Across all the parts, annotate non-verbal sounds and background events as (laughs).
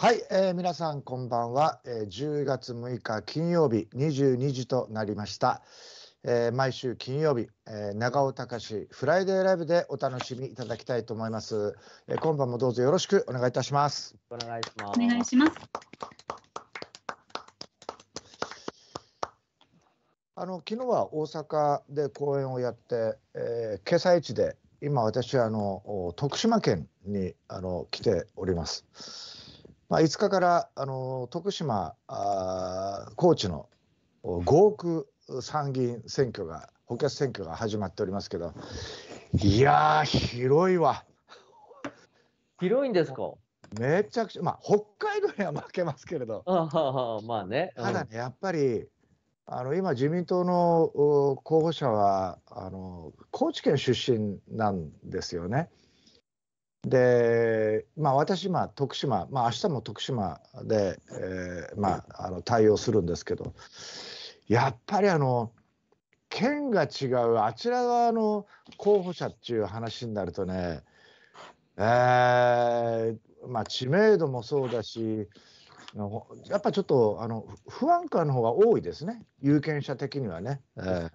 はい、えー、皆さんこんばんは、えー、10月6日金曜日22時となりました、えー、毎週金曜日、えー、長尾隆フライデーライブでお楽しみいただきたいと思います、えー、今晩もどうぞよろしくお願いいたしますお願いしますお願いしますあの昨日は大阪で公演をやって、えー、今朝一で今私はあの徳島県にあの来ております。まあ、5日からあの徳島あ高知の5億参議院選挙が補欠選挙が始まっておりますけどいや広いわ広いんですかめちゃくちゃまあ北海道には負けますけれどあまあね、ただねやっぱりあの今自民党の候補者はあの高知県出身なんですよね。で、まあ、私、まあ、徳島、まあ明日も徳島で、えーまあ、あの対応するんですけどやっぱりあの県が違うあちら側の候補者っていう話になるとね、えーまあ、知名度もそうだしやっぱちょっとあの不安感の方が多いですね有権者的にはね。えー、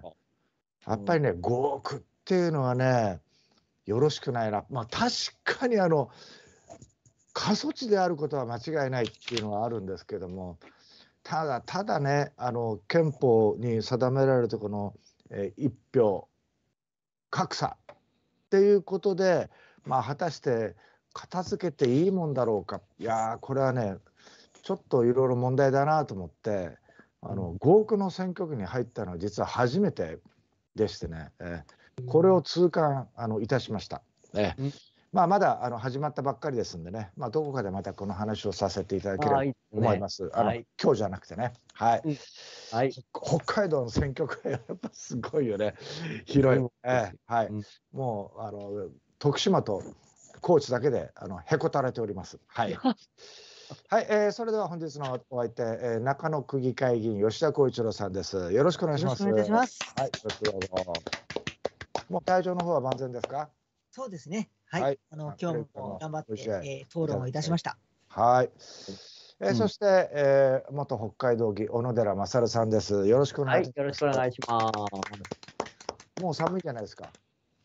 やっぱりね5億っていうのはねよろしくないな、まあ、確かにあの過疎地であることは間違いないっていうのはあるんですけどもただただねあの憲法に定められたこの、えー、一票格差っていうことで、まあ、果たして片付けていいもんだろうかいやこれはねちょっといろいろ問題だなと思ってあの5億の選挙区に入ったのは実は初めてでしてね、えーこれを痛感あのいたしました。ね、うんまあ、まだあの始まったばっかりですんでね、まあ、どこかでまたこの話をさせていただければと思います。あ、ね、の、今日じゃなくてね、はい、はい、北海道の選挙区はやっぱすごいよね、広い、ね、うん、えー、はい、うん、もうあの徳島と高知だけであのへこたれております。はい (laughs) はい、えー、それでは本日のお相手、えー、中野区議会議員吉田浩一郎さんです。よろしくお願いします。よろしくお願いします。はい、よろしくどうぞ。もう会場の方は万全ですかそうですね。はい。はい、あの今日も頑張って、えー、討論をいたしました。はい。えー、うん、そして、えー、元北海道議小野寺勝さんです。よろしくお願いします。はい、よろしくお願いします。もう寒いじゃないですか。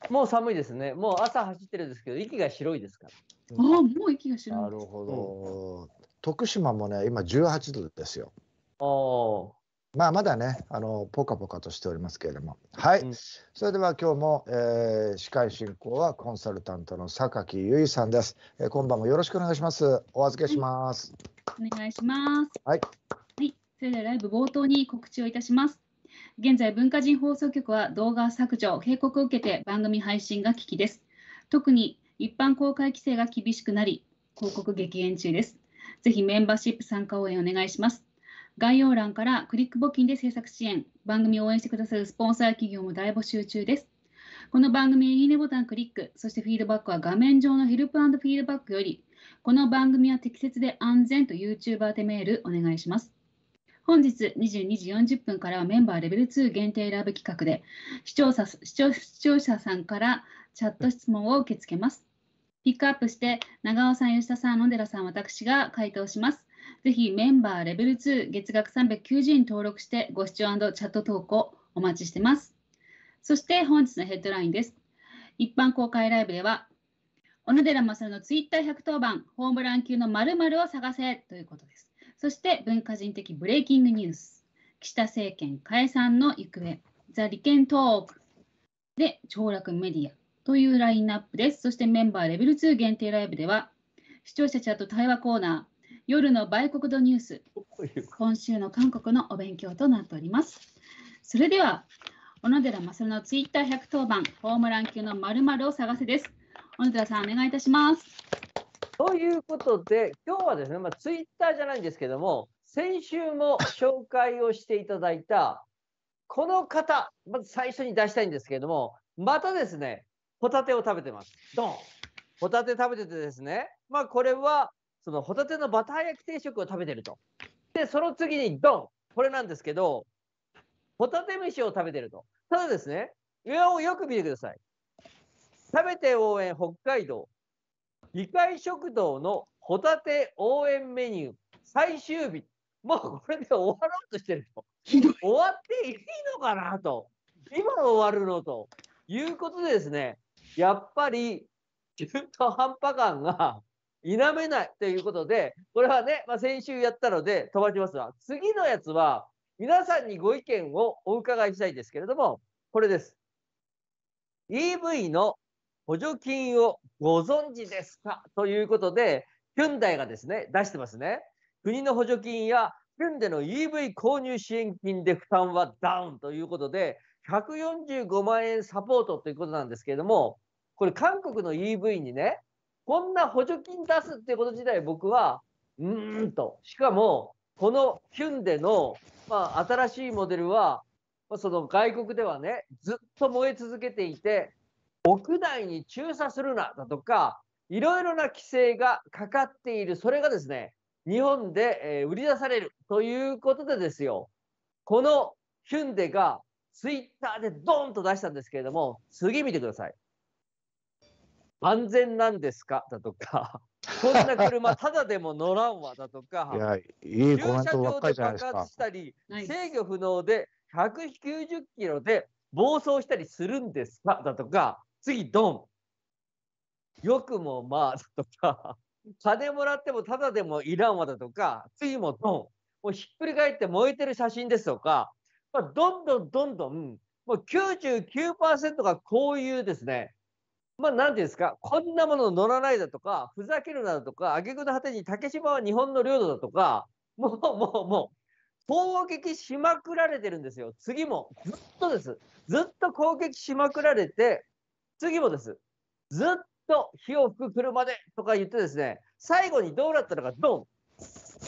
もう寒いですね。もう朝走ってるんですけど、息が白いですから。うん、ああ、もう息が白い。なるほど。うん、徳島もね、今18度ですよ。ああ。まあまだね、あのポカポカとしておりますけれども、はい、うん、それでは今日も、えー、司会進行はコンサルタントの榊由衣さんです、えー、今晩もよろしくお願いします。お預けします。はい、お願いします。はい、はい、それではライブ冒頭に告知をいたします。現在文化人放送局は動画削除警告を受けて番組配信が危機です。特に一般公開規制が厳しくなり広告激減中です。ぜひメンバーシップ参加応援お願いします。概要欄からクリック募金で制作支援、番組を応援してくださるスポンサー企業も大募集中です。この番組いいねボタンクリック、そしてフィードバックは画面上のヘルプフィードバックより、この番組は適切で安全と YouTuber でメールお願いします。本日22時40分からはメンバーレベル2限定ラブ企画で視聴者視聴視聴者さんからチャット質問を受け付けます。ピックアップして長尾さん、吉田さん、野寺さん、私が回答します。ぜひメンバーレベル2月額390円登録してご視聴チャット投稿お待ちしてます。そして本日のヘッドラインです。一般公開ライブでは小野寺雅のツイッター110番ホームラン級の〇〇を探せということです。そして文化人的ブレイキングニュース岸田政権解散の行方ザ・利権トークで凋落メディアというラインナップです。そしてメンバーレベル2限定ライブでは視聴者チャット対話コーナー、夜の売国度ニュース今週の韓国のお勉強となっておりますそれでは小野寺勝のツイッター110番ホームラン級のまるを探せです小野寺さんお願いいたしますということで今日はですねまあツイッターじゃないんですけども先週も紹介をしていただいたこの方まず最初に出したいんですけれどもまたですねホタテを食べてますドンホタテ食べててですねまあこれはそのホタテのバター焼き定食を食べてると。で、その次にドンこれなんですけど、ホタテ飯を食べてると。ただですね、上をよく見てください。食べて応援北海道議会食堂のホタテ応援メニュー最終日。もうこれで終わろうとしてると。終わっていいのかなと。今終わるのということでですね、やっぱり中途半端感が否めないということで、これはね、まあ、先週やったので飛ばしますが、次のやつは、皆さんにご意見をお伺いしたいんですけれども、これです。EV の補助金をご存知ですかということで、ヒュンダイがですね、出してますね。国の補助金やヒュンデの EV 購入支援金で負担はダウンということで、145万円サポートということなんですけれども、これ韓国の EV にね、こんな補助金出すってこと自体僕は、うーんと。しかも、このヒュンデの、まあ、新しいモデルは、その外国ではね、ずっと燃え続けていて、屋内に駐車するなだとか、いろいろな規制がかかっている、それがですね、日本で、え売り出されるということでですよ、このヒュンデがツイッターでドーンと出したんですけれども、次見てください。安全なんですか (laughs) だとか、(laughs) こんな車ただでも乗らんわだとか、いい駐車場で爆発したり、制御不能で190キロで暴走したりするんですかだとか、次、ドン。よくもまあだとか、金もらってもただでもいらんわだとか、次もドン。もうひっくり返って燃えてる写真ですとか、まあ、どんどんどんどん、もう99%がこういうですね、まあ、なんていうんですか、こんなもの乗らないだとか、ふざけるなだとか、挙句の果てに竹島は日本の領土だとか、もう、もう、もう、攻撃しまくられてるんですよ。次も。ずっとです。ずっと攻撃しまくられて、次もです。ずっと火を吹く車でとか言ってですね、最後にどうなったのか、ドン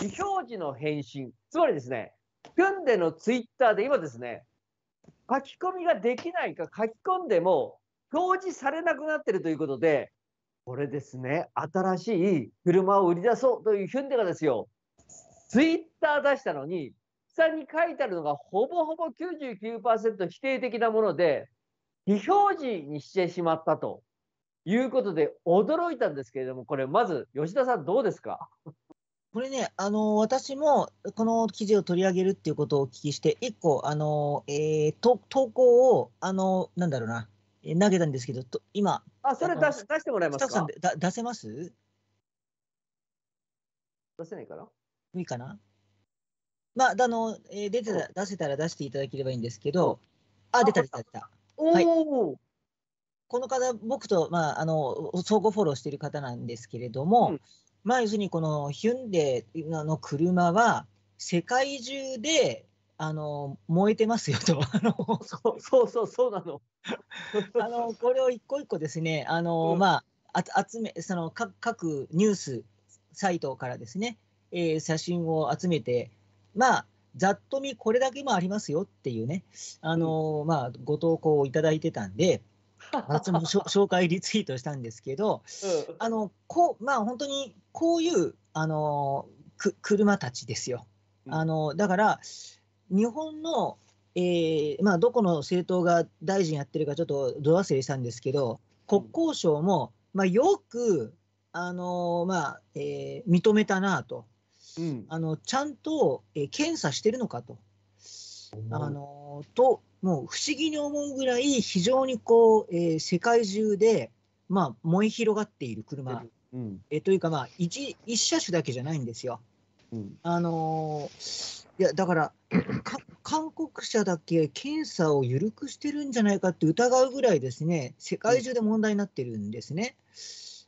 非表示の返信。つまりですね、ピュンでのツイッターで今ですね、書き込みができないか書き込んでも、表示されなくなってるということで、これですね、新しい車を売り出そうというヒュンデがですよ、ツイッター出したのに、下に書いてあるのがほぼほぼ99%否定的なもので、非表示にしてしまったということで、驚いたんですけれども、これ、まず吉田さん、どうですかこれね、あの私もこの記事を取り上げるっていうことをお聞きして、1個、あのえー、投稿をあの、なんだろうな、投げたんですけど、と今。あ、それ出し出してもらえますかスタッフさんだ出せます出せないかないいかなまあ、あの、えー、出てた、出せたら出していただければいいんですけど、あ、出た、出た、出た。おお、はい、この方、僕と、まあ、あの、相互フォローしている方なんですけれども、うん、まあ、要するに、このヒュンデの車は、世界中であの燃えてますよと、(laughs) そうそうそうそうなの (laughs) あのこれを一個一個ですね、あの、うん、まあ、あ集めその各各ニュースサイトからですね、えー、写真を集めて、まあ、ざっと見、これだけもありますよっていうね、あの、うん、まあ、ご投稿をいただいてたんで、私 (laughs) も紹介リツイートしたんですけど、うん、あのこうまあ、本当にこういうあのく車たちですよ。あのだから、日本の、えーまあ、どこの政党が大臣やってるかちょっとど忘れしたんですけど、国交省も、まあ、よく、あのー、まあえー、認めたなと、うん、あのちゃんと、えー、検査してるのかと。あのー、ともう不思議に思うぐらい非常にこう、えー、世界中で、まあ、燃え広がっている車、うん、えというか、まあ1、1車種だけじゃないんですよ。うん、あのー、いやだから (coughs) 韓国社だけ検査を緩くしてるんじゃないかって疑うぐらいですね世界中で問題になってるんですね。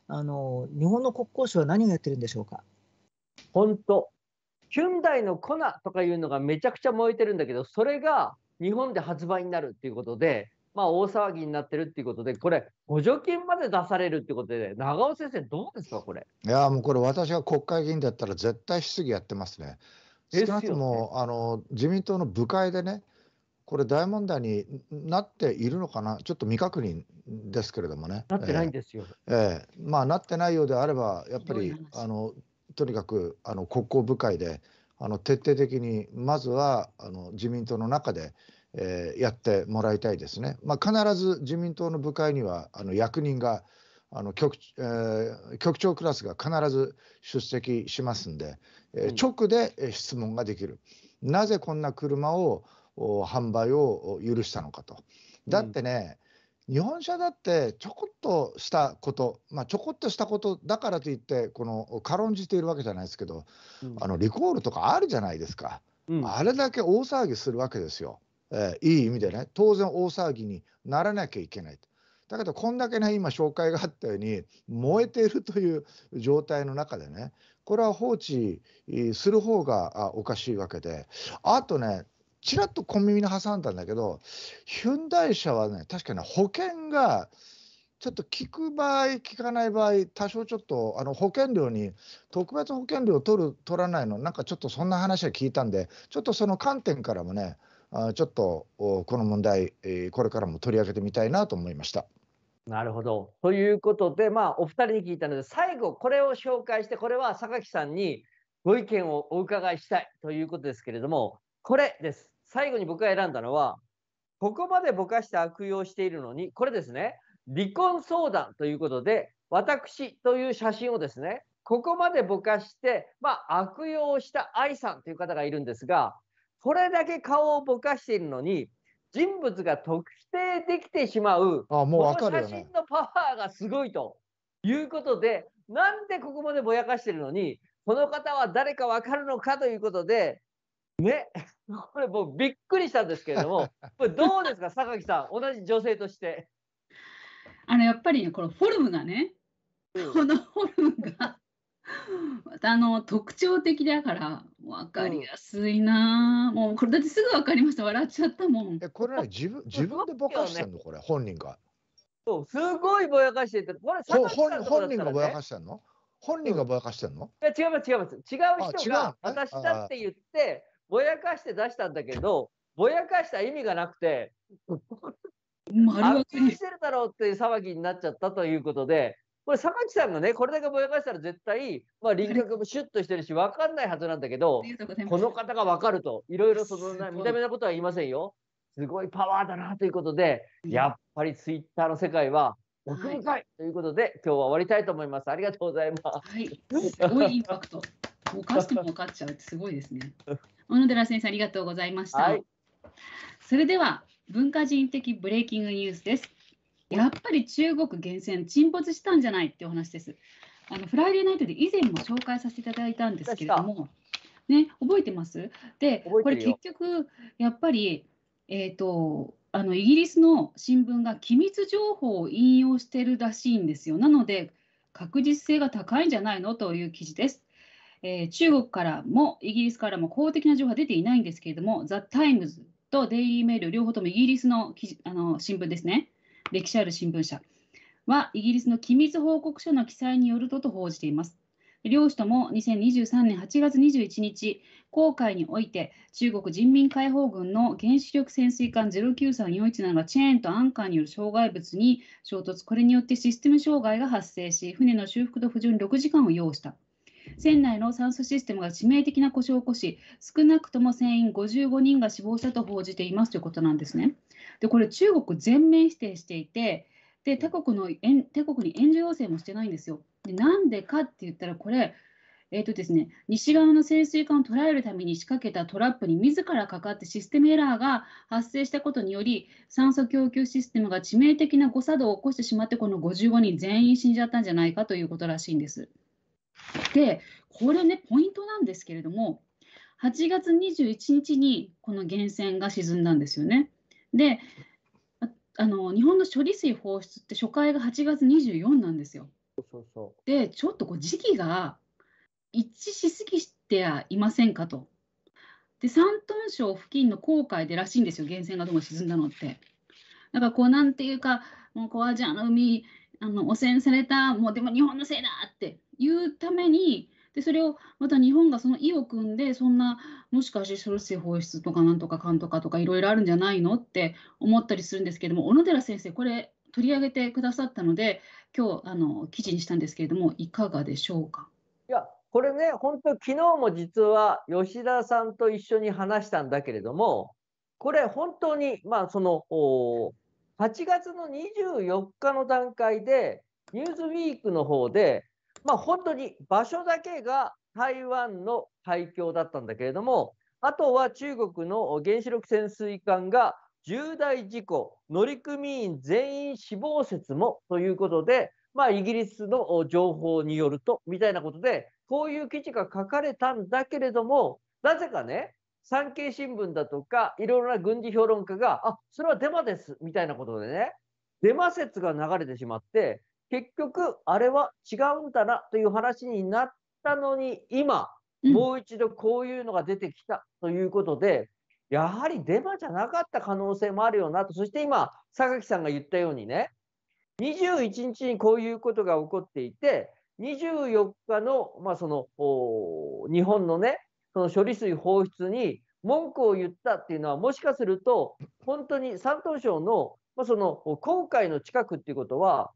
あのー、日本の国交省は何をやってるんでしょうか。本当ヒュンダイの粉とかいうのがめちゃくちゃ燃えてるんだけどそれが日本で発売になるっていうことでまあ、大騒ぎになってるっていうことで、これ、補助金まで出されるってことで、長尾先生、どうですか、これ。いや、もうこれ、私が国会議員だったら、絶対質疑やってますね。少なくとも、ね、あの自民党の部会でね、これ、大問題になっているのかな、ちょっと未確認ですけれどもね。なってないんですよ。えー、えー、まあ、なってないようであれば、やっぱり、あのとにかくあの国交部会で、あの徹底的に、まずはあの自民党の中で、えー、やってもらいたいですね。まあ、必ず自民党の部会にはあの役人があの局,、えー、局長クラスが必ず出席しますんで、えー、直で質問ができる、なぜこんな車を販売を許したのかと。だってね、うん、日本車だってちょこっとしたこと、まあ、ちょこっとしたことだからといってこの軽んじているわけじゃないですけど、うん、あのリコールとかあるじゃないですか、あれだけ大騒ぎするわけですよ。えー、いい意味でね当然大騒ぎにならなきゃいけないと。だけどこんだけね今紹介があったように燃えているという状態の中でねこれは放置する方がおかしいわけであとねちらっと小耳に挟んだんだけどヒュンダイ車はね確かに保険がちょっと効く場合、効かない場合、多少ちょっとあの保険料に、特別保険料を取る、取らないの、なんかちょっとそんな話は聞いたんで、ちょっとその観点からもね、ちょっとこの問題、これからも取り上げてみたいなと思いました。なるほど。ということで、まあ、お二人に聞いたので、最後、これを紹介して、これは榊さんにご意見をお伺いしたいということですけれども、これです。最後に僕が選んだのは、ここまでぼかして悪用しているのに、これですね、離婚相談ということで、私という写真をですね、ここまでぼかして、まあ、悪用した愛さんという方がいるんですが、これだけ顔をぼかしているのに人物が特定できてしまうあもうね、この写真のパワーがすごいということでなんでここまでぼやかしてるのにこの方は誰か分かるのかということでね、(laughs) これもうびっくりしたんですけれども、(laughs) これどうですか、榊さん、同じ女性として。あのやっぱりね、このフォルムがね、うん、このフォルムが (laughs) あの特徴的だから分かりやすいな、うん、もうこれだってすぐ分かりました笑っちゃったもんえこれ、は自分自分でぼかしてんのこれ本人がそうすごいぼやかしててこれ本本人がぼやかしてんの本人がぼやかしてんの、いや違います違います違う人が私だって言ってぼやかして出したんだけどぼやかした意味がなくて丸分けにしてるだろうっていう騒ぎになっちゃったということでこれ、坂地さんがね、これだけぼやかしたら絶対、まあ、輪郭もシュッとしてるし、分かんないはずなんだけど、この方が分かると、いろいろその見た目のことは言いませんよ。すごいパワーだなということで、やっぱりツイッターの世界は奥深いということで、今日は終わりたいと思います。ありがとうございます。はい、すごいインパクト。もかしてもかっちゃうってすごいですね。(laughs) 小野寺先生、ありがとうございました。はい、それでは、文化人的ブレイキングニュースです。やっぱり中国厳選、沈没したんじゃないってお話です。あのフライデーナイトで以前も紹介させていただいたんですけれども、ね、覚えてますで、これ結局、やっぱり、えーと、とあのイギリスの新聞が機密情報を引用してるらしいんですよ。なので、確実性が高いんじゃないのという記事です。えー、中国からもイギリスからも公的な情報は出ていないんですけれども、ザ・タイムズとデイリー・メール、両方ともイギリスの記事あの新聞ですね。歴史ある新聞社は、イギリスの機密報告書の記載によるとと報じています。両氏とも2023年8月21日、航海において中国人民解放軍の原子力潜水艦093417がチェーンとアンカーによる障害物に衝突、これによってシステム障害が発生し、船の修復と不順6時間を要した。船内の酸素システムが致命的な故障を起こし、少なくとも船員55人が死亡したと報じていますということなんですね。でこれ、中国全面否定していて、で他国の他国に援助要請もしてないんですよ。でなんでかって言ったら、これ、えーとですね、西側の潜水艦を捉えるために仕掛けたトラップに自らかかってシステムエラーが発生したことにより酸素供給システムが致命的な誤作動を起こしてしまってこの55人全員死んじゃったんじゃないかということらしいんです。で、これね、ポイントなんですけれども、8月21日にこの源泉が沈んだんですよね。で、あの日本の処理水放出って初回が8月24なんですよ。そうそうで、ちょっとこう時期が一致しすぎてはいませんかと。で、山東省付近の航海でらしいんですよ、源泉がどうも沈んだのって。だからこうなんていうか、もうこうアジアの海あの汚染されたもうでも日本のせいだっていうためにでそれをまた日本がその意を組んでそんなもしかして処理水放出とかなんとかかんとかとかいろいろあるんじゃないのって思ったりするんですけども小野寺先生これ取り上げてくださったので今日あの記事にしたんですけれどもいかがでしょうかいやこれね本当昨日も実は吉田さんと一緒に話したんだけれどもこれ本当にまあその8月の24日の段階で、ニューズウィークの方で、まあ、本当に場所だけが台湾の海峡だったんだけれども、あとは中国の原子力潜水艦が重大事故、乗組員全員死亡説もということで、まあ、イギリスの情報によるとみたいなことで、こういう記事が書かれたんだけれども、なぜかね、産経新聞だとか、いろいろな軍事評論家が、あそれはデマですみたいなことでね、デマ説が流れてしまって、結局、あれは違うんだなという話になったのに、今、もう一度こういうのが出てきたということで、やはりデマじゃなかった可能性もあるよなと、そして今、榊さんが言ったようにね、21日にこういうことが起こっていて、24日の,、まあ、その日本のね、その処理水放出に文句を言ったっていうのは、もしかすると、本当に山東省の、まその今回の近くっていうことは、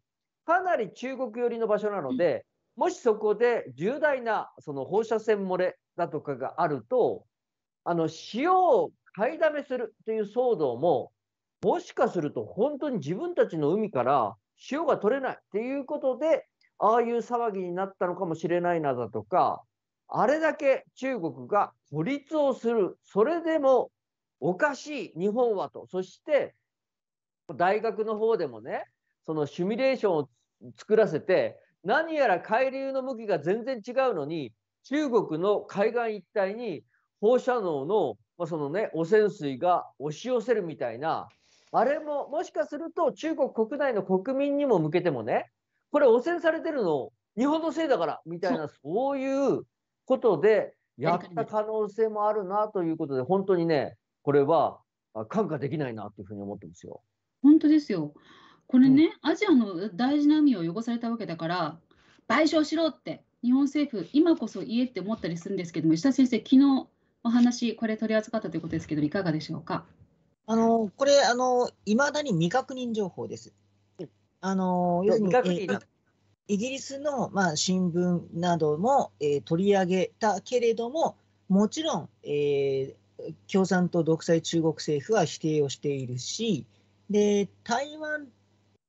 かなり中国寄りの場所なので、もしそこで重大なその放射線漏れだとかがあると、あの塩を買いだめするという騒動も、もしかすると本当に自分たちの海から塩が取れないっていうことで、ああいう騒ぎになったのかもしれないなだとか、あれだけ中国が孤立をする、それでもおかしい、日本はと。そして、大学の方でもね、そのシミュレーションを作らせて、何やら海流の向きが全然違うのに、中国の海岸一帯に放射能の、まあ、そのね、汚染水が押し寄せるみたいな、あれももしかすると中国国内の国民にも向けてもね、これ汚染されてるの日本のせいだからみたいな、そういうことでやった可能性もあるなということで、本当にね、これは看過できないなというふうに思ってますよ。本当ですよ。これね、うん、アジアの大事な海を汚されたわけだから、賠償しろって、日本政府、今こそ言えって思ったりするんですけども、石田先生、昨日お話、これ取り扱ったということですけど、いかがでしょうか。あのこれ、あの未だに未確認情報です。あの要するに未確認イギリスの、まあ、新聞なども、えー、取り上げたけれども、もちろん、えー、共産党独裁中国政府は否定をしているし、で台湾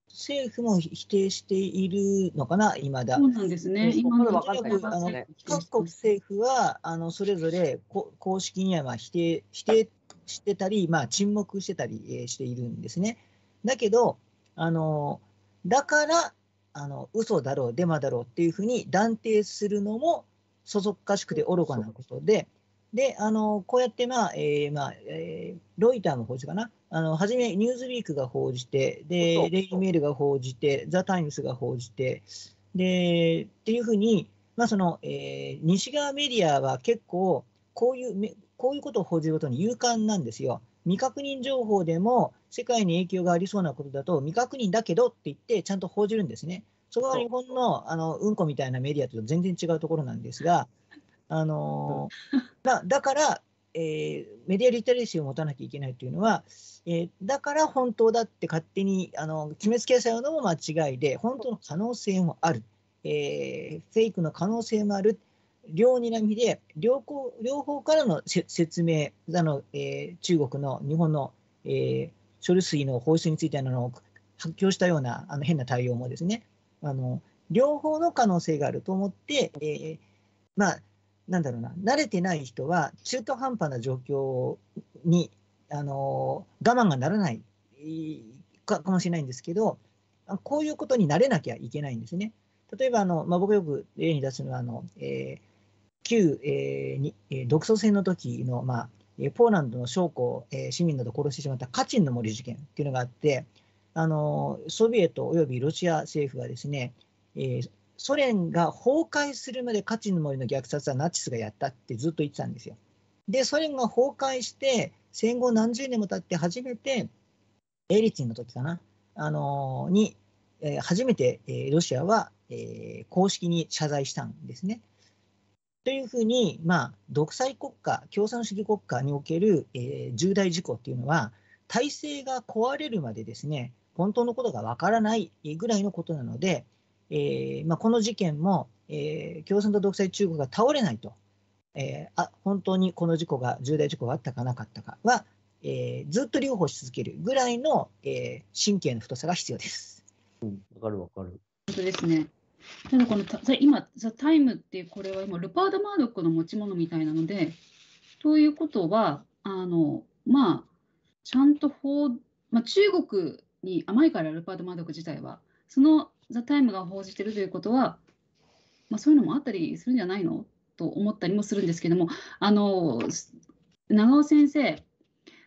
政府も否定しているのかな、いまだ。そうですね。の各国政府はあのそれぞれ公式にはまあ否定否定してたり、まあ沈黙してたりしているんですね。だけどあのだからあの嘘だろうデマだろうっていうふうに断定するのもそそっかしくて愚かなことで。であのこうやって、まあえーまあえー、ロイターも報じかなあの初め、ニューズウィークが報じてでレイメールが報じてザ・タイムズが報じてでっていうふうに、まあそのえー、西側メディアは結構こういうこういうことを報じることに勇敢なんですよ。未確認情報でも世界に影響がありそうなことだと未確認だけどって言ってちゃんと報じるんですね。そこは日本のあのうんこみたいなメディアと全然違うところなんですが、あのだだから、えー、メディアリテラシーを持たなきゃいけないというのは、えー、だから本当だって勝手にあの決めつけされうのも間違いで、本当の可能性もある、えー、フェイクの可能性もある、両にらみで両方両方からの説明あの、えー、中国の日本の、えー処理水の放出についてあの発表したようなあの変な対応もですねあの両方の可能性があると思って、えー、まあなんだろうな慣れてない人は中途半端な状況にあの我慢がならないかもしれないんですけどこういうことに慣れなきゃいけないんですね。例えばあの、まあ、僕よく例に出すのはあの、えー、旧、えーに、独創戦の時の、まあ、えポーランドの将校、え市民など殺してしまったカチンの森事件っていうのがあって、あのソビエトおよびロシア政府はですね、えソ連が崩壊するまでカチンの森の虐殺はナチスがやったってずっと言ってたんですよ。で、ソ連が崩壊して、戦後何十年も経って初めて、エリツィンの時かな、あのに、え初めて、えロシアは、え公式に謝罪したんですね。というふうに、まあ、独裁国家、共産主義国家における、えー、重大事故というのは、体制が壊れるまでですね、本当のことがわからないぐらいのことなので、えー、まあ、この事件も、えー、共産党独裁中国が倒れないと、えあ、本当にこの事故が、重大事故があったかなかったかは、えずっと留保し続けるぐらいの、え神経の太さが必要です。うん、わかるわかる。本当ですね。ただこの今、ザ・タイムってこれは今、ルパード・マードックの持ち物みたいなので、ということは、あのまあ、ちゃんと法、まあ、中国に甘いからルパード・マードック自体は、そのザ・タイムが報じてるということは、まあ、そういうのもあったりするんじゃないのと思ったりもするんですけども、あの長尾先生、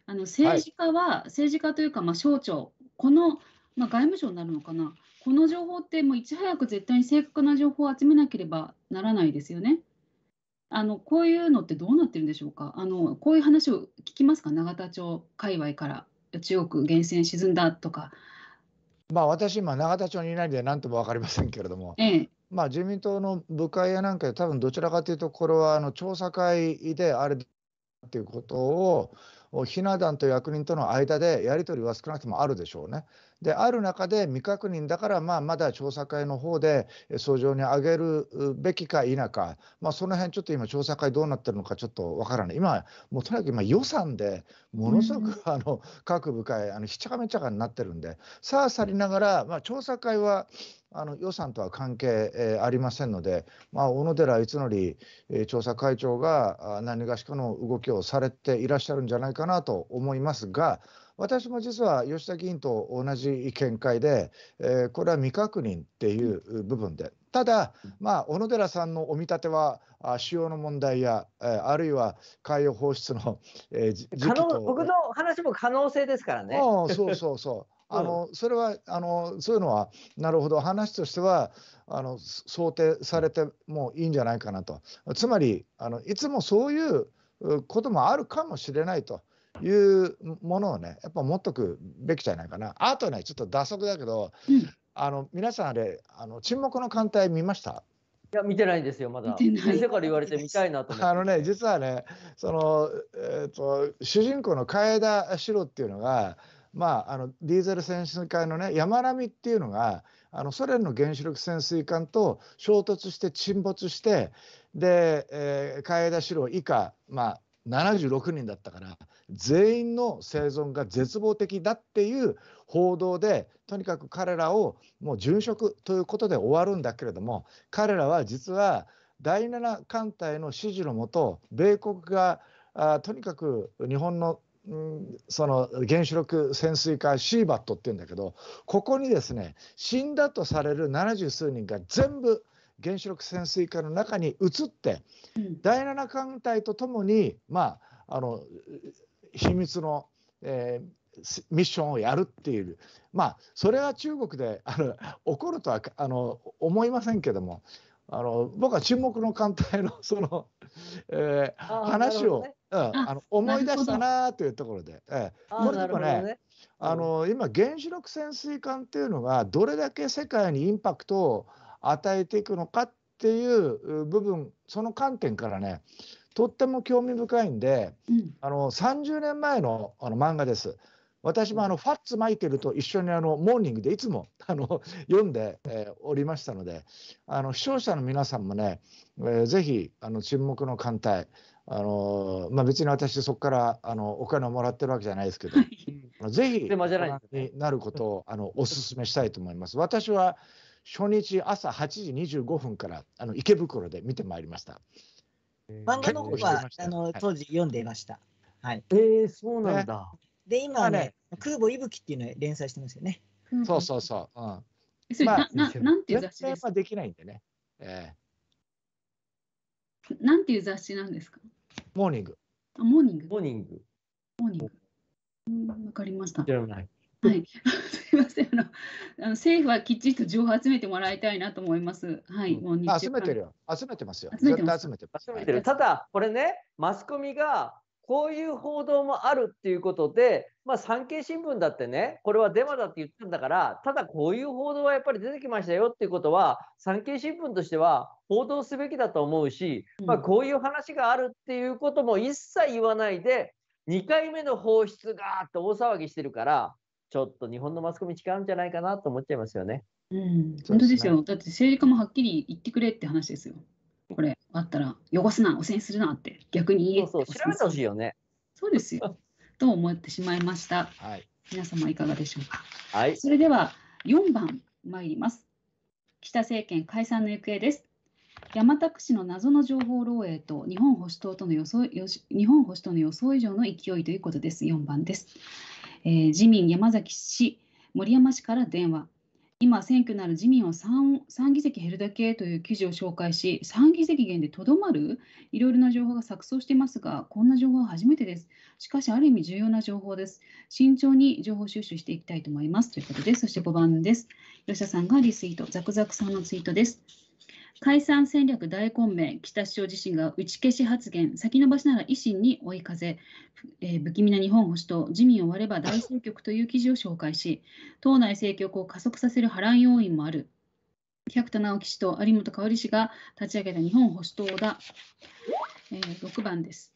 あの政治家は、はい、政治家というか、ま省庁、この、まあ、外務省になるのかな、この情報ってもういち早く絶対に正確な情報を集めなければならないですよね。あのこういうのってどうなってるんでしょうかあのこういう話を聞きますか永田町界隈から中国源泉沈んだとか。まあ、私今永田町にいないんで何とも分かりませんけれども、ええ、まあ、自民党の部会やなんかで多分どちらかというとこれはあの調査会であれっていうことをひな壇と役人との間でやり取りは少なくともあるでしょうね。である中で未確認だから、まあ、まだ調査会の方で訴状に上げるべきか否か、まあ、その辺ちょっと今調査会どうなってるのかちょっとわからない今もうとにかく今予算でものすごくあの各部会あのひちゃかめちゃかになってるんでさあ去りながら、まあ、調査会はあの予算とは関係、えー、ありませんので、まあ、小野寺五則、えー、調査会長が何がしかの動きをされていらっしゃるんじゃないかなと思いますが、私も実は吉田議員と同じ見解で、えー、これは未確認っていう部分で、ただ、まあ、小野寺さんのお見立ては、あ用の問題や、えー、あるいは海洋放出の、えー、時期と僕の話も可能性ですからね。そうそうそうあのそれはあのそういうのはなるほど話としてはあの想定されてもいいんじゃないかなとつまりあのいつもそういうこともあるかもしれないと。いうものをね、やっぱ持っとくべきじゃないかな。あとね、ちょっと打足だけど、あの皆さんあれ、あの沈黙の艦隊見ましたいや見てないんですよまだ先生から言われて見たいなとあのね実はねその、えーと、主人公の楓四郎っていうのがまあ、あのディーゼル潜水艦のね山並みっていうのがあのソ連の原子力潜水艦と衝突して沈没してで、えー、海江田四郎以下、まあ、76人だったから全員の生存が絶望的だっていう報道でとにかく彼らをもう殉職ということで終わるんだけれども彼らは実は第7艦隊の指示のもと米国があとにかく日本のその原子力潜水艦シーバットっていうんだけどここにですね死んだとされる70数人が全部原子力潜水艦の中に移って、うん、第7艦隊とともに、まあ、あの秘密の、えーミッションをやるっていう、まあ、それは中国であの起こるとはあの思いませんけども、あの僕は「沈黙の艦隊」のその、えー、話を、ね、うん、あの思い出したなというところで、えー、これでもね、ね、あの今原子力潜水艦っていうのがどれだけ世界にインパクトを与えていくのかっていう部分その観点からねとっても興味深いんで、うん、あの30年前のあの漫画です。私もあのファッツ・マイケルと一緒にあのモーニングでいつもあの読んで、えー、おりましたのであの視聴者の皆さんもね、えー、ぜひあの沈黙の艦隊あのー、まあ、別に私そこからあのお金をもらってるわけじゃないですけど、はい、ぜひになることをあのお勧めしたいと思います。私は初日朝8時25分からあの池袋で見てまいりました。漫画の方はあの当時読んでいました。はい。えー、そうなんだ。ねで、今ね、空母いぶきっていうのを連載してますよね。そうそうそう。うん。それ、まあ、ななんていう雑誌ですかできないんでね。ええー、なんていう雑誌なんですかモーニング。あ、モーニング。モーニング。モーニング。わかりました。はい、(laughs) すみませんあの政府はきちんと情報集めてもらいたいなと思います。はい、もう集めてるよ。集めてますよ。集めてます。集めてる。ただこれね、マスコミがこういう報道もあるっていうことで、まあ、産経新聞だってね、これはデマだって言ったんだから、ただこういう報道はやっぱり出てきましたよっていうことは、産経新聞としては報道すべきだと思うし、まあ、こういう話があるっていうことも一切言わないで、2回目の放出がーっと大騒ぎしてるから、ちょっと日本のマスコミ違うんじゃないかなと思っちゃいますよね。うん、本当ですよ。だって政治家もはっきり言ってくれって話ですよ。これあったら汚すな汚染するなって逆に言えそうそう調べてほしいよねそうですよ (laughs) と思ってしまいました、はい、皆様いかがでしょうか、はい、それでは4番参ります北政権解散の行方です山田氏の謎の情報漏洩と日本保守党との予想よし日本保守党の予想以上の勢いということです。4番です。えー、自民山崎氏森山氏から電話今、選挙のある自民は 3, 3議席減るだけという記事を紹介し、3議席減でとどまるいろいろな情報が錯綜していますが、こんな情報は初めてです。しかし、ある意味重要な情報です。慎重に情報収集していきたいと思いますということです。そして5番です。吉田さんがリツイート、ザクザクさんのツイートです。解散戦略大混迷、岸田首相自身が打ち消し発言、先延ばしなら維新に追い風、えー、不気味な日本保守党、自民を割れば大政局という記事を紹介し、党内政局を加速させる波乱要因もある。百田直樹氏と有本香織氏が立ち上げた日本保守党だ。えー、6番です、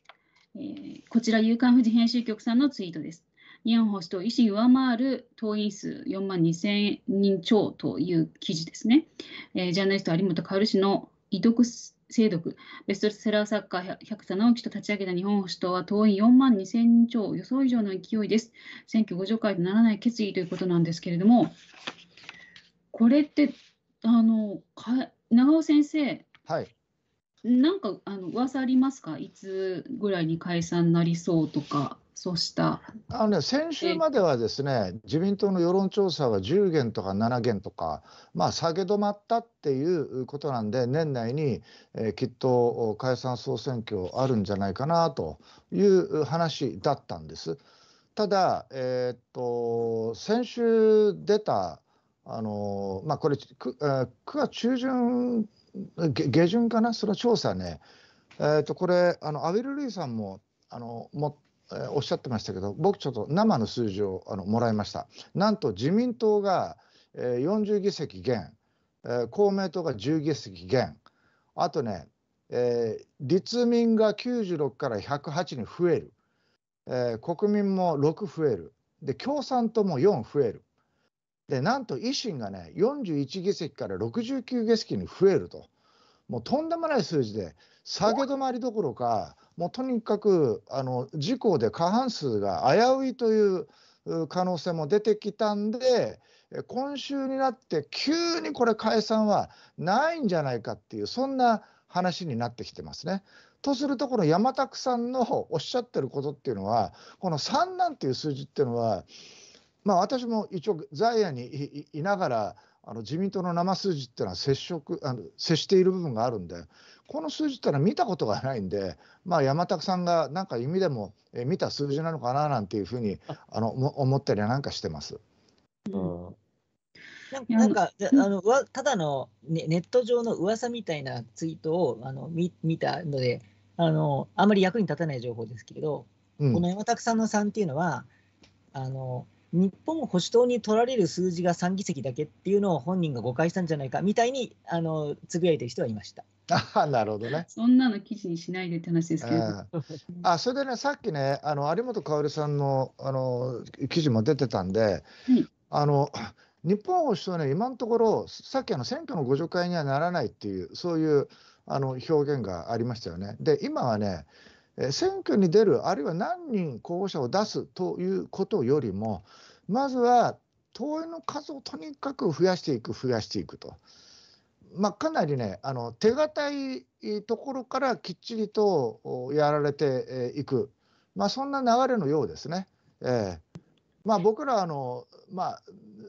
えー、こちら、夕刊フジ編集局さんのツイートです。インホ氏維新上回る党員数4万2000人超という記事ですね。えー、ジャーナリスト有本薫氏の遺読精読ベストセラー作家百田直樹と立ち上げた日本保守党は党員4万2000人超予想以上の勢いです選挙互助会とならない決意ということなんですけれどもこれってあのか長尾先生、はい、なんかあの噂ありますかいつぐらいに解散なりそうとか。そうしたあの、ね、先週まではですね自民党の世論調査は10減とか7減とか、まあ、下げ止まったっていうことなんで年内に、えー、きっと解散・総選挙あるんじゃないかなという話だったんです。ただ、えー、っと先週出たあのまあ、これ 9, 9月中旬下旬かな、その調査ね、えー、とこれあの、アビル・ルイさんもあの持おっしゃってましたけど僕ちょっと生の数字をあのもらいましたなんと自民党が40議席減公明党が10議席減あとね、えー、立民が96から108に増える、えー、国民も6増えるで共産党も4増えるでなんと維新がね41議席から69議席に増えるともうとんでもない数字で下げ止まりどころかもうとにかくあの事故で過半数が危ういという可能性も出てきたんで、今週になって急にこれ解散はないんじゃないかっていうそんな話になってきてますね。とするとこの山拓さんのおっしゃってることっていうのはこの3なんていう数字っていうのはまあ私も一応在野にいながらあの自民党の生数字っていうのは接触あの接している部分があるんで、この数字っていうのは見たことがないんで、まあ、山田さんがなんか意味でも見た数字なのかななんていうふうにあの思ったりなんかしてます。うんなんか、うん、あのただのネネット上の噂みたいなツイートをあの見見たのであの、あまり役に立たない情報ですけど、うん、この山田さんの3っていうのは、あの日本保守党に取られる数字が3議席だけっていうのを本人が誤解したんじゃないかみたいにあのつぶやいてる人はいました。あなるほどね。そんなの記事にしないでって話ですけど。あそれでねさっきねあの有本薫さんのあの記事も出てたんで、はい、あの日本保守党ね今のところさっきあの選挙の互助会にはならないっていうそういうあの表現がありましたよね。で今はね選挙に出る、あるいは何人候補者を出すということよりも、まずは党員の数をとにかく増やしていく、増やしていくと。まあ、かなりねあの手堅いところからきっちりとやられていく、まあ、そんな流れのようですね。えーまあ、僕らあの、まあ、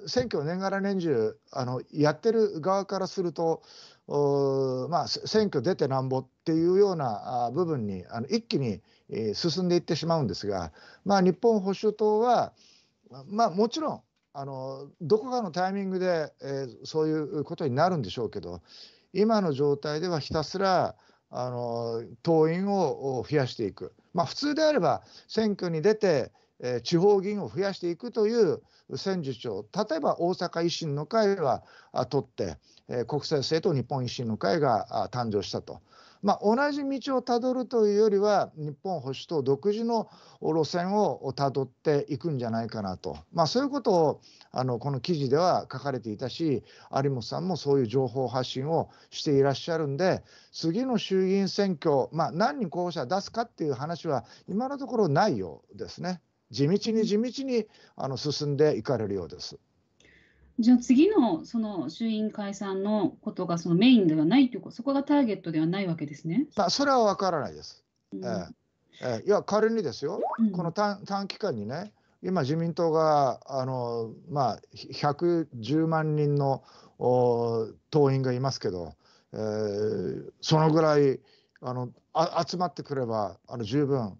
選挙年がら年中あのやってる側からするとまあ、選挙出てなんぼっていうような部分にあの一気に進んでいってしまうんですが、まあ、日本保守党は、まあ、もちろんあのどこかのタイミングで、えー、そういうことになるんでしょうけど今の状態ではひたすらあの党員を増やしていく、まあ、普通であれば選挙に出て、えー、地方議員を増やしていくという千住町例えば大阪維新の会は取って、え国際政党日本維新の会が誕生したと。まあ、同じ道をたどるというよりは日本保守党独自の路線をたどっていくんじゃないかなと、まあ、そういうことをあのこの記事では書かれていたし有本さんもそういう情報発信をしていらっしゃるんで次の衆議院選挙、まあ、何人候補者出すかっていう話は今のところないようですね。地道に地道にあの進んでいかれるようです。じゃあ次のその衆院解散のことがそのメインではないというか、そこがターゲットではないわけですね。まあ、それは分からないです。うん、えー、えー、いや仮にですよ、うん、この短短期間にね、今、自民党があの、まあ、110万人のお党員がいますけど、えー、そのぐらいあのあ集まってくればあの十分、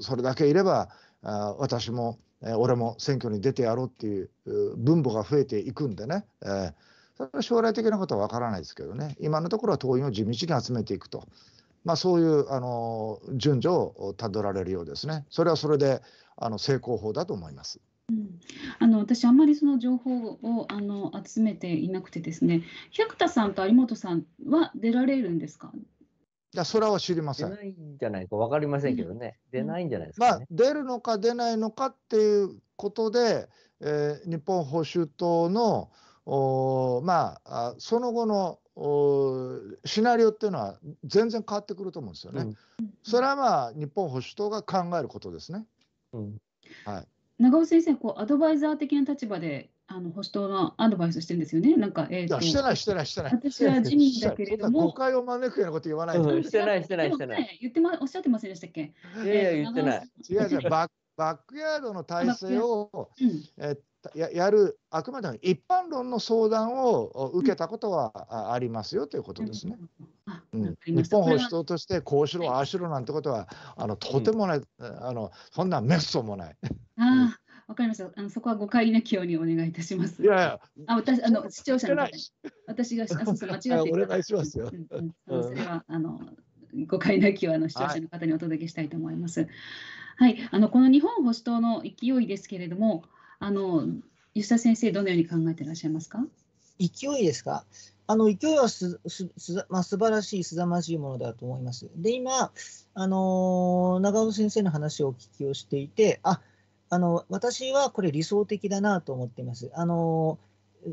それだけいれば、あ私も、え俺も選挙に出てやろうっていう分母が増えていくんでね、えー、それは将来的なことは分からないですけどね今のところは党員を地道に集めていくと。まあ、そういうあの順序をたどられるようですね。それはそれであの成功法だと思います。うん、あの私、あんまりその情報をあの集めていなくてですね、百田さんと有本さんは出られるんですかや、それは知りませ出ん。ないんじゃないか分かりませんけどね、出ないんじゃないですまかあ出るのか出ないのかっていうことで、えー日本保守党の、おーまあ、あその後のおーシナリオっていうのは全然変わってくると思うんですよね。うんそれはまあ、日本保守党が考えることですね。うんはい、長尾先生、こうアドバイザー的な立場であの保守党のアドバイスしてるんですよね。なんか、えー、としてない、してない、してない。私は自民だけれども。誤解を招くようなこと言わないうん。してない、してない、してない。言ってま、おっしゃってませんでしたっけいやいや、言ってない。違う違う、バッバックヤードの体制を、うん、えややる、あくまでも一般論の相談を受けたことはありますよということですね。うん、日本保守党としてこうしろ、ああしろなんてことは、あのとてもない、あのそんなメッソもない。あわかりました。あのそこは誤解なきようにお願いいたします。いやあ私あの視聴者の方私があそうそう間違ってお願いしますよ。うんそれはあの誤解なきをあの視聴者の方にお届けしたいと思います。はい、はい、あのこの日本保守党の勢いですけれども、あの吉田先生どのように考えていらっしゃいますか。勢いですか。あの勢いはすすす、まあ、素晴らしい、すざまじいものだと思います。で、今、あのー、長尾先生の話をお聞きをしていて、ああの私はこれ理想的だなと思っています。あの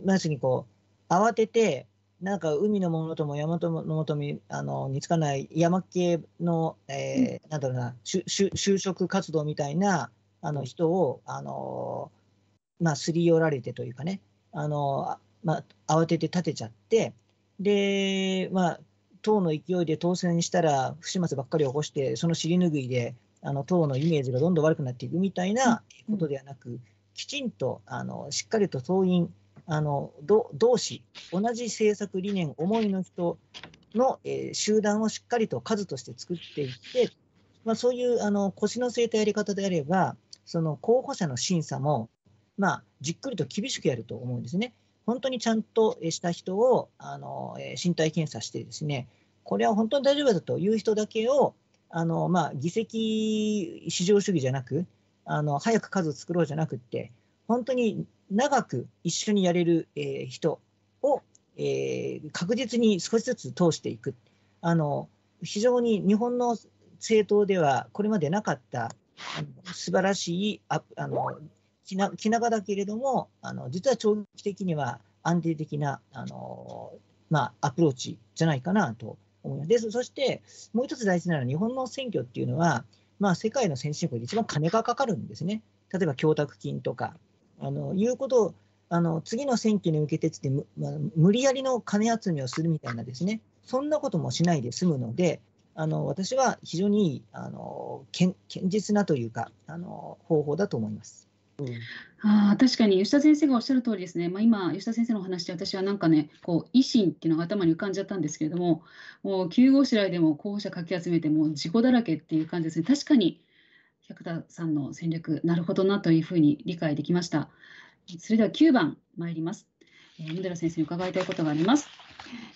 まさにこう慌ててなんか海のものとも山のものともあの見つかない山系の、えー、なんだろうな就職活動みたいなあの人をあの、まあ、すり寄られてというかねあの、まあ、慌てて立てちゃってで、まあ、党の勢いで当選したら不始末ばっかり起こしてその尻拭いであの党のイメージがどんどん悪くなっていくみたいなことではなく、きちんとあのしっかりと党員あのど、同士同じ政策理念思いの人の、えー、集団をしっかりと数として作っていって、まあ、そういうあの腰の据えたやり方であればその候補者の審査も、まあ、じっくりと厳しくやると思うんですね。本当にちゃんとした人をあの身体検査してですねこれは本当に大丈夫だという人だけをあの、まあ、議席至上主義じゃなく、あの早く数を作ろうじゃなくって、本当に長く一緒にやれる、えー、人を、えー、確実に少しずつ通していく。あの非常に日本の政党ではこれまでなかった素晴らしいああの気な気長だけれどもあの実は長期的には安定的なあの、まあ、アプローチじゃないかなと思います。で、そして、もう一つ大事なのは、日本の選挙っていうのは、まあ、世界の先進国で一番金がかかるんですね。例えば、供託金とか、あのいうことをあの次の選挙に向けてつってまあ、無理やりの金集めをするみたいなですね、そんなこともしないで済むので、あの私は非常にあの堅実なというかあの方法だと思います。あ確かに吉田先生がおっしゃる通りですね、まあ、今、吉田先生のお話で私はなんかね、こう維新っていうのが頭に浮かんじゃったんですけれども、もう急号次第でも候補者かき集めて、もう事故だらけっていう感じですね、確かに百田さんの戦略、なるほどなというふうに理解できました。それでは9番、参ります。えー、先生に伺いたいことがあります。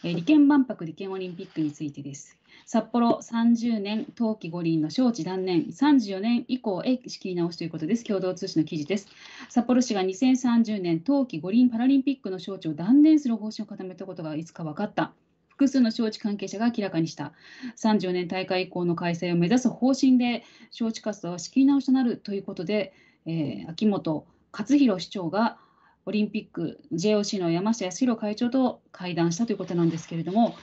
え利権万博利権オリンピックについてです。札幌30年冬季五輪の招致断念、34年以降へ仕切り直しということです。共同通信の記事です。札幌市が2030年冬季五輪パラリンピックの招致を断念する方針を固めたことがいつか分かった。複数の招致関係者が明らかにした34年大会以降の開催を目指す方針で招致活動は仕切り直しとなるということで、えー、秋元克弘市長がオリンピック JOC の山下康弘会長と会談したということなんですけれども、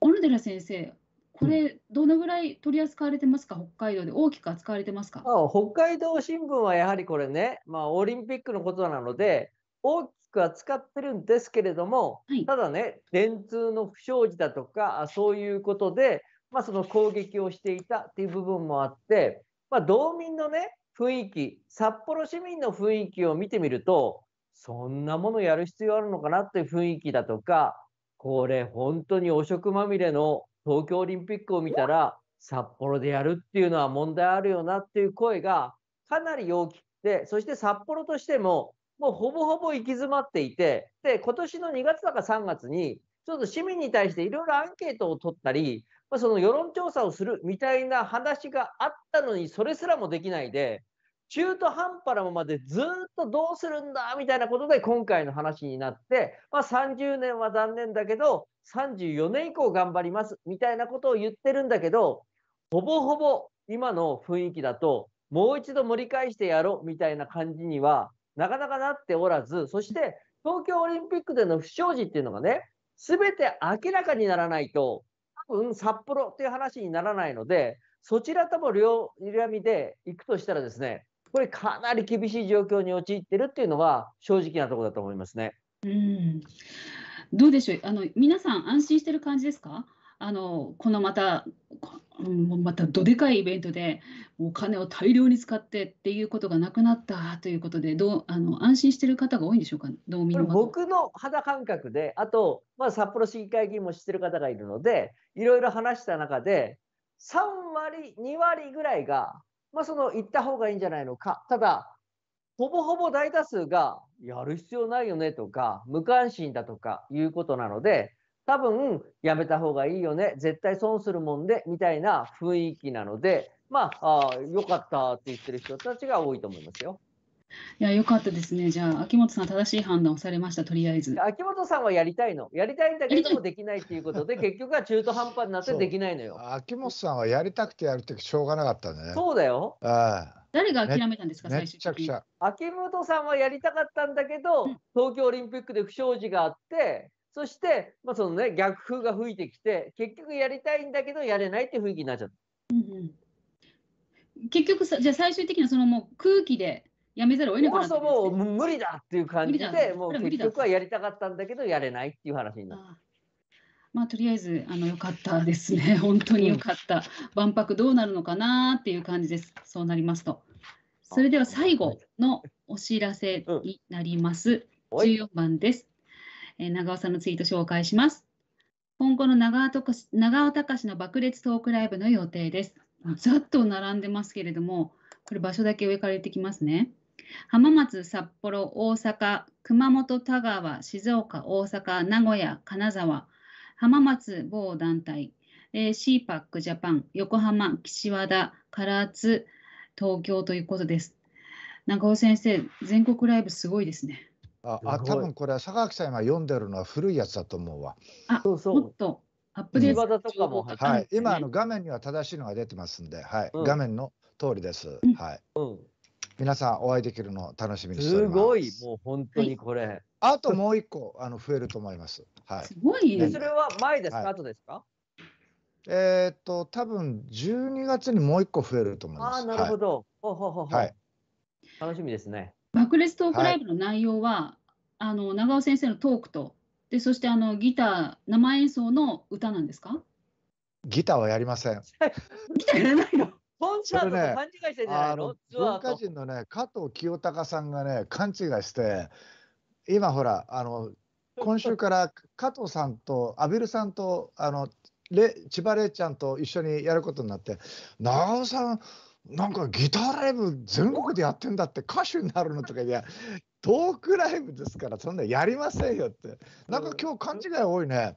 小野寺先生、これ、どのぐらい取り扱われてますか、北海道で、大きく扱われてますか北海道新聞はやはりこれね、まあ、オリンピックのことなので、大きく扱ってるんですけれども、はい、ただね、電通の不祥事だとか、そういうことで、まあ、その攻撃をしていたっていう部分もあって、まあ、道民のね、雰囲気、札幌市民の雰囲気を見てみると、そんなものやる必要あるのかなって雰囲気だとか、これ本当に汚職まみれの東京オリンピックを見たら、札幌でやるっていうのは問題あるよなっていう声がかなり大きくて、そして札幌としても、もうほぼほぼ行き詰まっていて、で、今年の2月だか3月に、ちょっと市民に対していろいろアンケートを取ったり、その世論調査をするみたいな話があったのに、それすらもできないで、中途半端なままでずっとどうするんだみたいなことで今回の話になって、まあ、30年は残念だけど34年以降頑張りますみたいなことを言ってるんだけどほぼほぼ今の雰囲気だともう一度盛り返してやろうみたいな感じにはなかなかなっておらずそして東京オリンピックでの不祥事っていうのがね全て明らかにならないと多分札幌っていう話にならないのでそちらとも両睨みでいくとしたらですねこれかなり厳しい状況に陥ってるっていうのは正直なところだと思いますね。うんどうでしょうあの皆さん安心してる感じですかあのこのまたまたどでかいイベントでお金を大量に使ってっていうことがなくなったということでどうあの安心してる方が多いんでしょうかど道民の僕の肌感覚であと、まあ、札幌市議会議員も知ってる方がいるのでいろいろ話した中で3割2割ぐらいがまあ、その行った方がいいんじゃないのか。ただ、ほぼほぼ大多数がやる必要ないよねとか、無関心だとかいうことなので、多分やめた方がいいよね、絶対損するもんでみたいな雰囲気なので、まあ、良かったって言ってる人たちが多いと思いますよ。いや、よかったですね。じゃあ、秋元さん、正しい判断をされました、とりあえず。秋元さんはやりたいの。やりたいんだけどできないっていうことで、(laughs) 結局は中途半端になってできないのよ。秋元さんはやりたくてやるときしょうがなかったね。そうだよ。ああ誰が諦めたんですか、最終的に。秋元さんはやりたかったんだけど、東京オリンピックで不祥事があって、そして、まあそのね、逆風が吹いてきて、結局やりたいんだけど、やれないっていう雰囲気になっちゃった。うんうん、結局さ、じゃあ最終的にはそのもう空気でやめざるを得なくそもう無理だっていう感じで、もう結局はやりたかったんだけど、やれないっていう話になる。まあ、とりあえずあのよかったですね、(laughs) 本当によかった、万博どうなるのかなっていう感じです、そうなりますと。それでは最後のお知らせになります。うん、14番です、えー、長尾さんのツイート紹介します。今後の長尾長尾隆の爆裂トークライブの予定です。ざっと並んでますけれども、これ場所だけ上から言ってきますね。浜松、札幌、大阪、熊本、田川、静岡、大阪、名古屋、金沢、浜松某団体、えー、CPAC ジャパン、横浜、岸和田、唐津、東京ということです。長尾先生、全国ライブすごいですね。あ、あ多分これは佐川さん今読んでるのは古いやつだと思うわ。あ、そうそう。もっとアップデートとかも、ね、はい。今あの画面には正しいのが出てますんで、はい。うん、画面の通りです。うん、はい。うん皆さんお会いできるのを楽しみにしてすごい、もう本当にこれ。あともう一個あの増えると思います。はい。すごい、ね、それは前ですか、はい、後ですかえー、っと、多分12月にもう一個増えると思います。ああ、なるほど。はい、ほうほうほうはい、楽しみですね。爆裂トークライブの内容は、はい、あの長尾先生のトークと、でそしてあのギター、生演奏の歌なんですかギターはやりません。(laughs) ギターやらないのコンサートと勘違いしてんじゃないの文化人のね、加藤清隆さんがね、勘違いして、今ほら、あの、今週から加藤さんと、阿蒜さんと、あの、レ千葉玲ちゃんと一緒にやることになって、長尾さん、なんかギターライブ全国でやってんだって歌手になるのとかいや、トークライブですから、そんなやりませんよって。なんか今日勘違い多いね。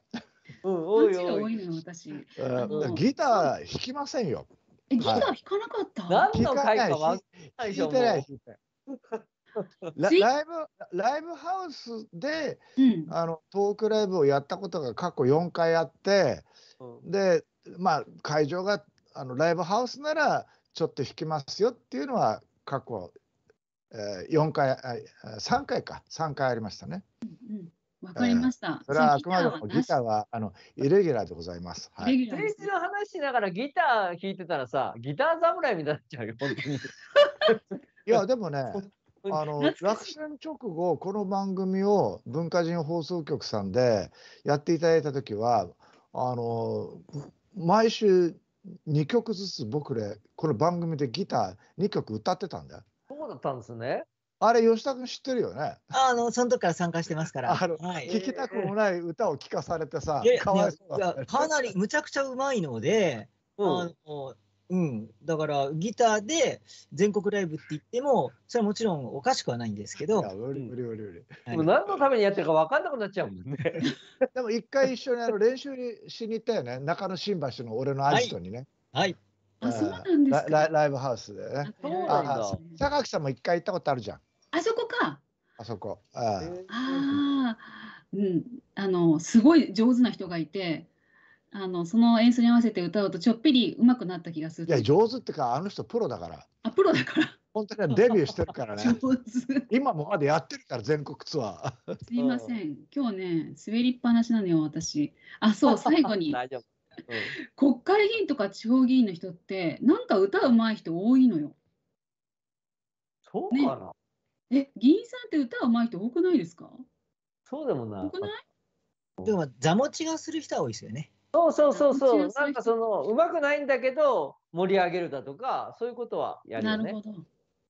うん、多い多い。多い私。ギター弾きませんよ。え、ギター弾かなかった、はい、何の回か分かんいてない、弾いてない。ラライブライブハウスで、うん、あのトークライブをやったことが過去4回あって、うん、でまあ会場があのライブハウスならちょっと弾きますよっていうのは過去、えー、4回あ3回か3回ありましたね。うんわかりました。それはあくまでもギターはあのイレギュラーでございます。はい。政治の話しながらギター弾いてたらさ、ギター侍みたいになっちゃうよ、本当に。いや、でもね、(laughs) あの落選直後、この番組を文化人放送局さんでやっていただいた時は、あの毎週2曲ずつ僕ら、この番組でギター2曲歌ってたんだよ。そうだったんですね。あれ、吉田君知ってるよね。あの、その時から参加してますから。あの、はい、聞きたくもない歌を聞かされてさ、えー、かわいそうだ、ね、かなりむちゃくちゃうまいので、うん、あの、うん、だからギターで全国ライブって言ってもそれはもちろんおかしくはないんですけど無理無理無理無理、はい、もう何のためにやってるか分かんなくなっちゃうもんね (laughs) でも一回一緒にあの練習にしに行ったよね中野新橋の俺のアジトにねはい、はい、あそうなんですかライブハウスでねそうなんだ榊さんも一回行ったことあるじゃんあそこか。あそこ。ああ。うん、あのすごい上手な人がいて。あのその演奏に合わせて歌うとちょっぴり上手くなった気がする。いや上手ってかあの人プロだから。あプロだから。本当にデビューしてるからね。(laughs) 今もまでやってるから全国ツアー。すいません。今日ね滑りっぱなしなのよ私。あそう最後に。(laughs) うん、国会議員とか地方議員の人ってなんか歌うまい人多いのよ。そうかな、ね、え、議員さんって歌うまい人多くないですかそうでもな多くないでも、座持ちがする人は多いですよね。そうそうそうそう。なんかその、うまくないんだけど、盛り上げるだとか、そういうことはやるよね。なるほど。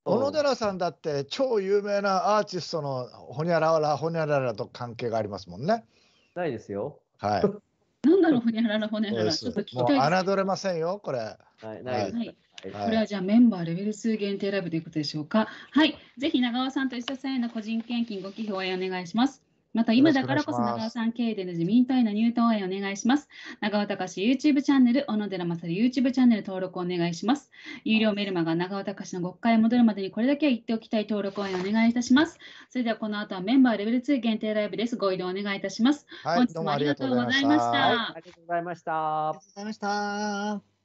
小野寺さんだって超有名なアーティストのほにゃららほにゃららと関係がありますもんね。ないですよ。はい。(laughs) なんだろうほにゃららほにゃらら。ちょっと聞きたい。もう侮れませんよこれ。はい。ない、はいはい、これはじゃあメンバーレベル2限定ライブということでしょうか。はい、ぜひ長尾さんと石田さんへの個人献金ご寄付をお願いします。また今だからこそ長尾さん経営での自民党への入党へお願いします。長尾隆 YouTube チャンネル、小野寺勝 YouTube チャンネル登録お願いします。有料メルマが長尾隆の国会へ戻るまでにこれだけは言っておきたい登録をお願いいたします。それではこの後はメンバーレベル2限定ライブです。ご移動お願いいたします。はい、本日もありがとうございました。ありがとうございました。ありがとうございました。